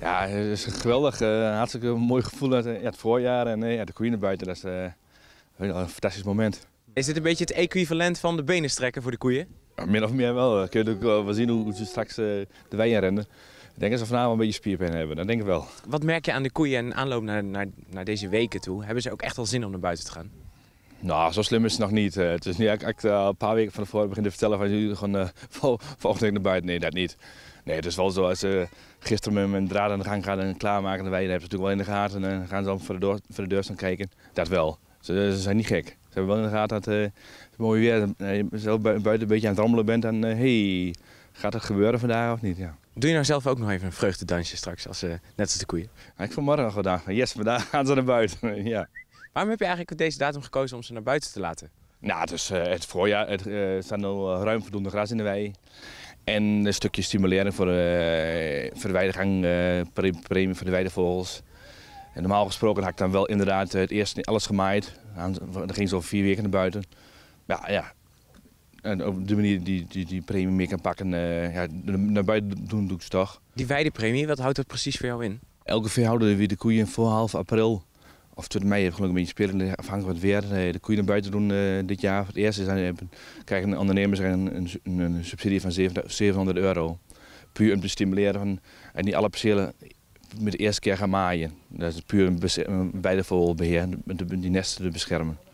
Ja, het is geweldig. Eh, hartstikke mooi gevoel uit eh, het voorjaar. En eh, de koeien buiten, dat is een fantastisch moment. Is dit een beetje het equivalent van de benen strekken voor de koeien? Min of meer wel. Kun je ook wel zien hoe ze straks de wei rennen. Ik denk dat ze vanavond een beetje spierpijn hebben, dat denk ik wel. Wat merk je aan de koeien en aanloop naar, naar, naar deze weken toe? Hebben ze ook echt al zin om naar buiten te gaan? Nou, zo slim is het nog niet. Het is niet ik, ik, een paar weken van tevoren beginnen te vertellen van jullie gewoon volgende week naar buiten. Nee, dat niet. Nee, het is wel zo. Als ze gisteren met mijn draad aan de gang gaan en klaarmaken, dan hebben ze natuurlijk wel in de gaten. En gaan ze dan voor de, deur, voor de deur staan kijken. Dat wel. Ze, zijn niet gek. Ze hebben wel in de gaten dat eh, het mooi weer eh, is. buiten een beetje aan het rammelen bent, en eh, hey, gaat het gebeuren vandaag of niet? Ja. Doe je nou zelf ook nog even een vreugdedansje straks, als, net als de koeien? Ja, ik vanmorgen al gedaan. Yes, vandaag gaan ze naar buiten. ja. Waarom heb je eigenlijk deze datum gekozen om ze naar buiten te laten? Nou, het is het voorjaar. Er uh, staan al ruim voldoende gras in de wei. En een stukje stimuleren voor de eh, verwijdergang, eh, premie voor de weidevogels. En normaal gesproken had ik dan wel inderdaad eh, het eerst alles gemaaid. Dan ging zo vier weken naar buiten. Ja, ja. En op de manier die, die, die premie mee kan pakken, ja, naar buiten doen doe ik ze toch. Die weidepremie, wat houdt dat precies voor jou in? Elke veehouder die de koeien voor half april of tot mei heb ik een beetje spelen, eh, afhankelijk van het weer. Eh, de koeien naar buiten doen eh, dit jaar. Voor het eerst zijn, dus krijgen ondernemers een, een, een, subsidie van 700 euro. Puur om te stimuleren van, en niet alle percelen met de eerste keer gaan maaien. Dat is puur een, een om die nesten te beschermen.